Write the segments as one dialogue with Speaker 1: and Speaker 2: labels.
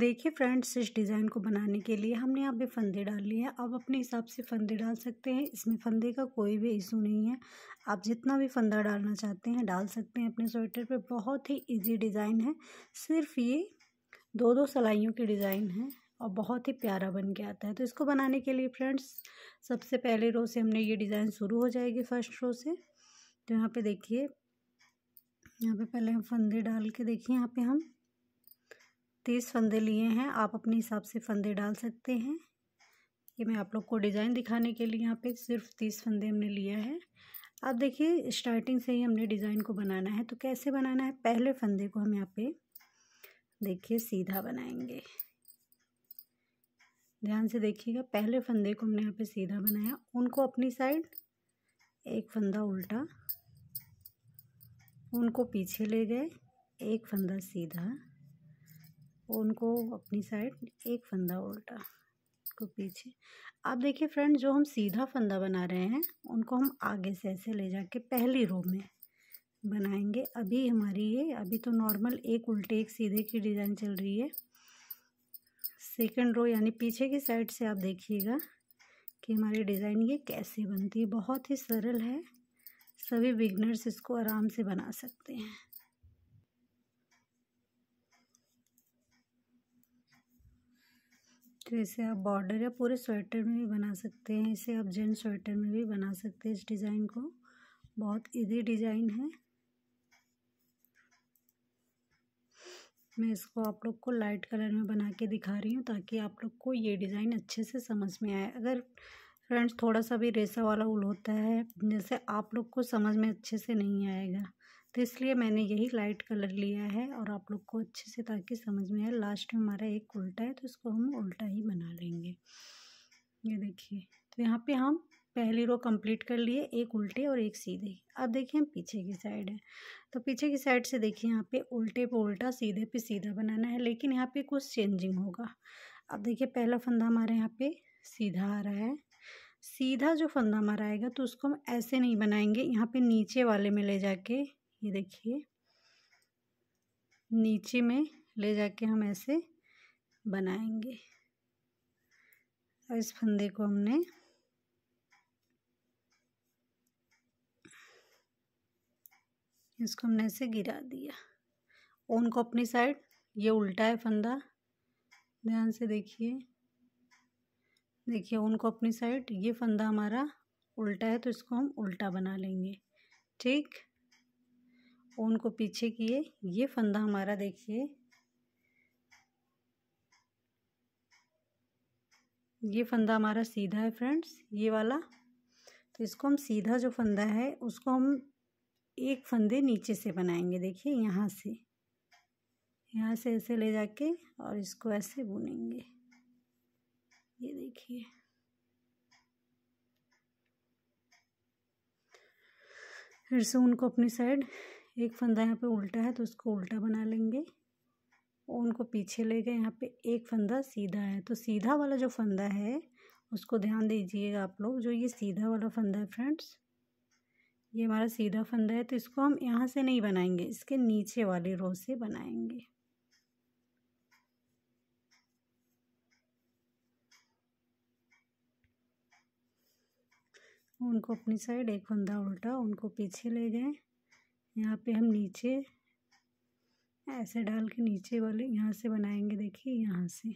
Speaker 1: देखिए फ्रेंड्स इस डिज़ाइन को बनाने के लिए हमने यहाँ पे फंदे डाल लिए हैं आप अपने हिसाब से फंदे डाल सकते हैं इसमें फंदे का कोई भी इशू नहीं है आप जितना भी फंदा डालना चाहते हैं डाल सकते हैं अपने स्वेटर पे बहुत ही इजी डिज़ाइन है सिर्फ ये दो दो सलाइयों की डिज़ाइन है और बहुत ही प्यारा बन के आता है तो इसको बनाने के लिए फ्रेंड्स सबसे पहले रो से हमने ये डिज़ाइन शुरू हो जाएगी फर्स्ट रो से तो यहाँ पर देखिए यहाँ पर पहले हम फंदे डाल के देखिए यहाँ पर हम तीस फंदे लिए हैं आप अपने हिसाब से फंदे डाल सकते हैं ये मैं आप लोग को डिज़ाइन दिखाने के लिए यहाँ पे सिर्फ तीस फंदे हमने लिया है आप देखिए स्टार्टिंग से ही हमने डिज़ाइन को बनाना है तो कैसे बनाना है पहले फंदे को हम यहाँ पे देखिए सीधा बनाएंगे ध्यान से देखिएगा पहले फंदे को हमने यहाँ पे सीधा बनाया उनको अपनी साइड एक फंदा उल्टा उनको पीछे ले गए एक फंदा सीधा उनको अपनी साइड एक फंदा उल्टा को पीछे आप देखिए फ्रेंड जो हम सीधा फंदा बना रहे हैं उनको हम आगे से ऐसे ले जाके पहली रो में बनाएंगे अभी हमारी ये अभी तो नॉर्मल एक उल्टे एक सीधे की डिज़ाइन चल रही है सेकंड रो यानी पीछे की साइड से आप देखिएगा कि हमारी डिज़ाइन ये कैसे बनती है बहुत ही सरल है सभी बिगनर्स इसको आराम से बना सकते हैं तो इसे आप बॉर्डर या पूरे स्वेटर में भी बना सकते हैं इसे आप जेंट स्वेटर में भी बना सकते हैं इस डिज़ाइन को बहुत इजी डिज़ाइन है मैं इसको आप लोग को लाइट कलर में बना के दिखा रही हूँ ताकि आप लोग को ये डिज़ाइन अच्छे से समझ में आए अगर फ्रेंड्स थोड़ा सा भी रेसा वाला उल होता है जैसे आप लोग को समझ में अच्छे से नहीं आएगा तो इसलिए मैंने यही लाइट कलर लिया है और आप लोग को अच्छे से ताकि समझ में आए लास्ट में हमारा एक उल्टा है तो इसको हम उल्टा ही बना लेंगे ये देखिए तो यहाँ पे हम पहली रो कंप्लीट कर लिए एक उल्टे और एक सीधे अब देखिए हम पीछे की साइड है तो पीछे की साइड से देखिए यहाँ पे उल्टे पे उल्टा सीधे पे सीधा बनाना है लेकिन यहाँ पे कुछ चेंजिंग होगा अब देखिए पहला फंदा हमारे यहाँ पे सीधा आ रहा है सीधा जो फंदा हमारा आएगा तो उसको हम ऐसे नहीं बनाएंगे यहाँ पे नीचे वाले में ले जाके ये देखिए नीचे में ले जाके हम ऐसे बनाएंगे और इस फंदे को हमने इसको हमने ऐसे गिरा दिया ऊन को अपनी साइड ये उल्टा है फंदा ध्यान से देखिए देखिए ऊन को अपनी साइड ये फंदा हमारा उल्टा है तो इसको हम उल्टा बना लेंगे ठीक ऊन को पीछे किए ये फंदा हमारा देखिए ये फंदा हमारा सीधा है फ्रेंड्स ये वाला तो इसको हम सीधा जो फंदा है उसको हम एक फंदे नीचे से बनाएंगे देखिए यहाँ से यहाँ से ऐसे ले जाके और इसको ऐसे बुनेंगे ये देखिए फिर से उनको अपनी साइड एक फंदा यहाँ पे उल्टा है तो उसको उल्टा बना लेंगे और उनको पीछे ले गए यहाँ पे एक फंदा सीधा है तो सीधा वाला जो फंदा है उसको ध्यान दीजिएगा आप लोग जो ये सीधा वाला फंदा है फ्रेंड्स ये हमारा सीधा फंदा है तो इसको हम यहाँ से नहीं बनाएंगे इसके नीचे वाले रो से बनाएंगे उनको अपनी साइड एक फंदा उल्टा उनको पीछे ले गए यहाँ पे हम नीचे ऐसे डाल के नीचे वाले यहाँ से बनाएंगे देखिए यहाँ से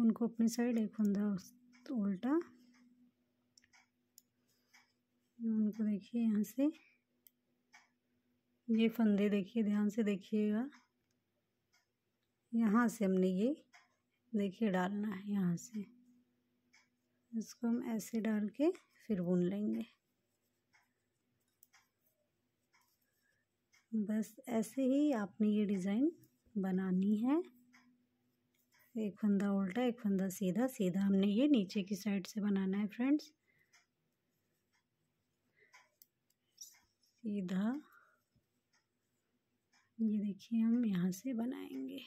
Speaker 1: उनको अपनी साइड एक फंदा उल्टा उनको देखिए यहाँ से ये फंदे देखिए ध्यान से देखिएगा यहाँ से हमने ये देखिए डालना है यहाँ से इसको हम ऐसे डाल के फिर बुन लेंगे बस ऐसे ही आपने ये डिज़ाइन बनानी है एक फंदा उल्टा एक फंदा सीधा सीधा हमने ये नीचे की साइड से बनाना है फ्रेंड्स सीधा ये देखिए हम यहाँ से बनाएंगे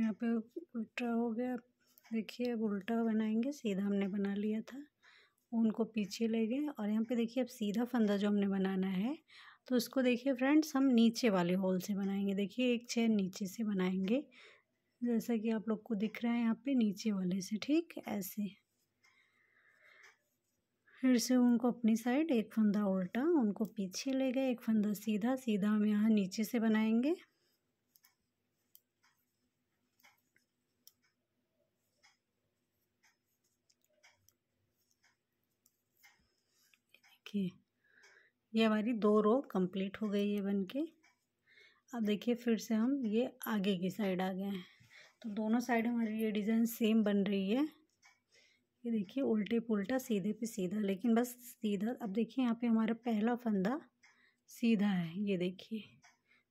Speaker 1: यहाँ पे उल्टा हो गया देखिए अब उल्टा बनाएंगे सीधा हमने बना लिया था उनको पीछे ले गए और यहाँ पे देखिए अब सीधा फंदा जो हमने बनाना है तो उसको देखिए फ्रेंड्स हम नीचे वाले होल से बनाएंगे देखिए एक चेन नीचे से बनाएंगे जैसा कि आप लोग को दिख रहा है यहाँ पे नीचे वाले से ठीक ऐसे फिर से उनको अपनी साइड एक फंदा उल्टा उनको पीछे ले गए एक फंदा सीधा सीधा हम यहाँ नीचे से बनाएंगे देखिए ये हमारी दो रो कंप्लीट हो गई है बन के अब देखिए फिर से हम ये आगे की साइड आ गए हैं तो दोनों साइड हमारी ये डिज़ाइन सेम बन रही है ये देखिए उल्टे पुल्टा सीधे पे सीधा लेकिन बस सीधा अब देखिए यहाँ पे हमारा पहला फंदा सीधा है ये देखिए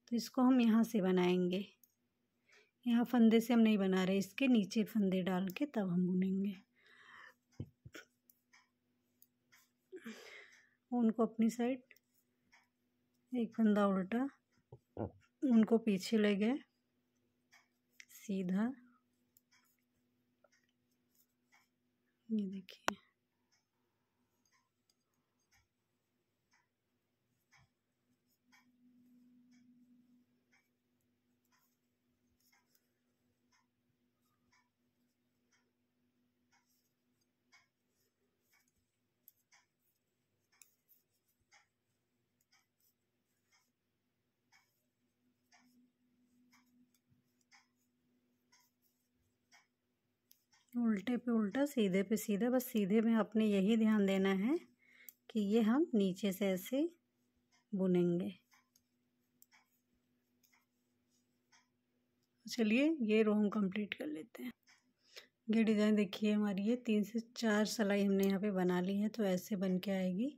Speaker 1: तो इसको हम यहाँ से बनाएंगे यहाँ फंदे से हम नहीं बना रहे इसके नीचे फंदे डाल के तब हम बुनेंगे उनको अपनी साइड एक फंदा उल्टा हाँ। उनको पीछे ले गए सीधा ये देखिए उल्टे पे उल्टा सीधे पे सीधा बस सीधे में आपने यही ध्यान देना है कि ये हम नीचे से ऐसे बुनेंगे चलिए ये रो हम कंप्लीट कर लेते हैं ये डिज़ाइन देखिए हमारी ये तीन से चार सलाई हमने यहाँ पे बना ली है तो ऐसे बन के आएगी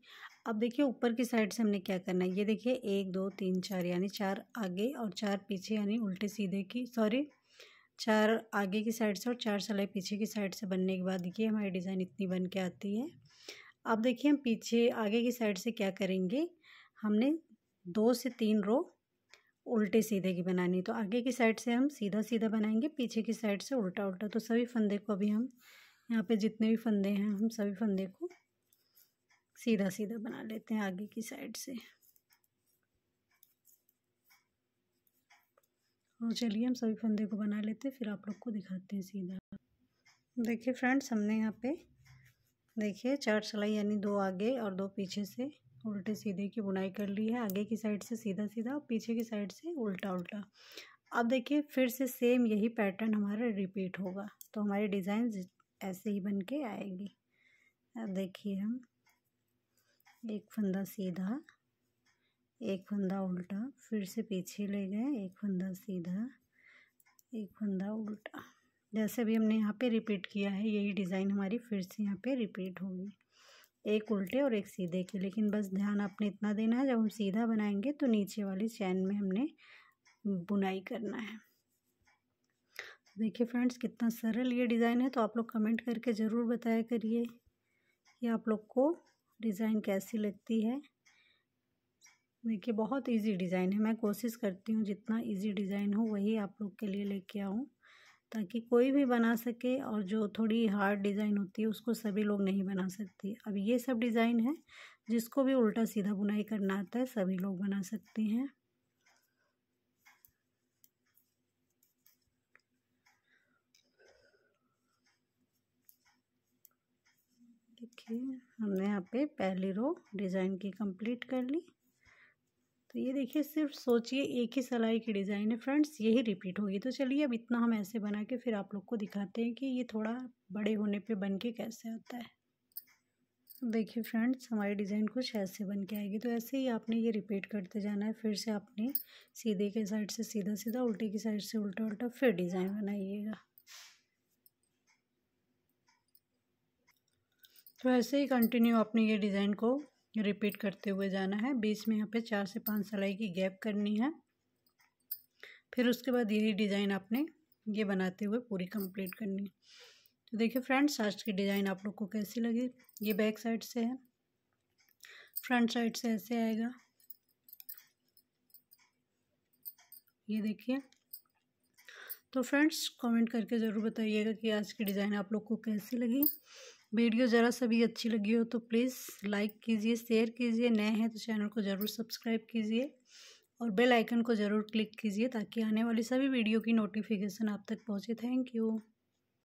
Speaker 1: अब देखिए ऊपर की साइड से हमने क्या करना है ये देखिए एक दो तीन चार यानी चार आगे और चार पीछे यानी उल्टे सीधे की सॉरी चार आगे की साइड से और चार सिलाई पीछे की साइड से बनने के बाद देखिए हमारी डिज़ाइन इतनी बन के आती है अब देखिए हम पीछे आगे की साइड से क्या करेंगे हमने दो से तीन रो उल्टे सीधे की बनानी तो आगे की साइड से हम सीधा सीधा बनाएंगे पीछे की साइड से उल्टा उल्टा तो सभी फंदे को अभी हम यहाँ पे जितने भी फंदे हैं हम सभी फंदे को सीधा सीधा बना लेते हैं आगे की साइड से तो चलिए हम सभी फंदे को बना लेते हैं फिर आप लोग को दिखाते हैं सीधा देखिए फ्रेंड्स हमने यहाँ पे देखिए चार सिलाई यानी दो आगे और दो पीछे से उल्टे सीधे की बुनाई कर ली है आगे की साइड से सीधा सीधा और पीछे की साइड से उल्टा उल्टा अब देखिए फिर से सेम यही पैटर्न हमारा रिपीट होगा तो हमारे डिज़ाइन ऐसे ही बन के आएगी अब देखिए हम एक फंदा सीधा एक फंदा उल्टा फिर से पीछे ले गए एक फंदा सीधा एक फंदा उल्टा जैसे अभी हमने यहाँ पे रिपीट किया है यही डिज़ाइन हमारी फिर से यहाँ पे रिपीट होगी एक उल्टे और एक सीधे के लेकिन बस ध्यान आपने इतना देना है जब हम सीधा बनाएंगे तो नीचे वाली चैन में हमने बुनाई करना है देखिए फ्रेंड्स कितना सरल ये डिज़ाइन है तो आप लोग कमेंट करके ज़रूर बताया करिए कि आप लोग को डिज़ाइन कैसी लगती है देखिए बहुत इजी डिज़ाइन है मैं कोशिश करती हूँ जितना इजी डिज़ाइन हो वही आप लोग के लिए लेके आऊँ ताकि कोई भी बना सके और जो थोड़ी हार्ड डिज़ाइन होती है उसको सभी लोग नहीं बना सकते अब ये सब डिज़ाइन है जिसको भी उल्टा सीधा बुनाई करना आता है सभी लोग बना सकते हैं देखिए हमने यहाँ पे पहली रो डिज़ाइन की कंप्लीट कर ली तो ये देखिए सिर्फ सोचिए एक ही सलाई की डिज़ाइन है फ्रेंड्स यही रिपीट होगी तो चलिए अब इतना हम ऐसे बना के फिर आप लोग को दिखाते हैं कि ये थोड़ा बड़े होने पे बन के कैसे होता है देखिए फ्रेंड्स हमारी डिज़ाइन कुछ ऐसे बन के आएगी तो ऐसे ही आपने ये रिपीट करते जाना है फिर से आपने सीधे के साइड से सीधा सीधा उल्टे की साइड से उल्टा उल्टा फिर डिज़ाइन बनाइएगा तो ऐसे ही कंटिन्यू आपने ये डिज़ाइन को रिपीट करते हुए जाना है बीच में यहाँ पे चार से पांच सिलाई की गैप करनी है फिर उसके बाद यही डिज़ाइन आपने ये बनाते हुए पूरी कंप्लीट करनी है तो देखिए फ्रेंड्स आज की डिज़ाइन आप लोग को कैसी लगी ये बैक साइड से है फ्रंट साइड से ऐसे आएगा ये देखिए तो फ्रेंड्स कमेंट करके ज़रूर बताइएगा कि आज की डिज़ाइन आप लोग को कैसी लगी वीडियो ज़रा सा भी अच्छी लगी हो तो प्लीज़ लाइक कीजिए शेयर कीजिए नए हैं तो चैनल को ज़रूर सब्सक्राइब कीजिए और बेल आइकन को ज़रूर क्लिक कीजिए ताकि आने वाली सभी वीडियो की नोटिफिकेशन आप तक पहुँचे थैंक यू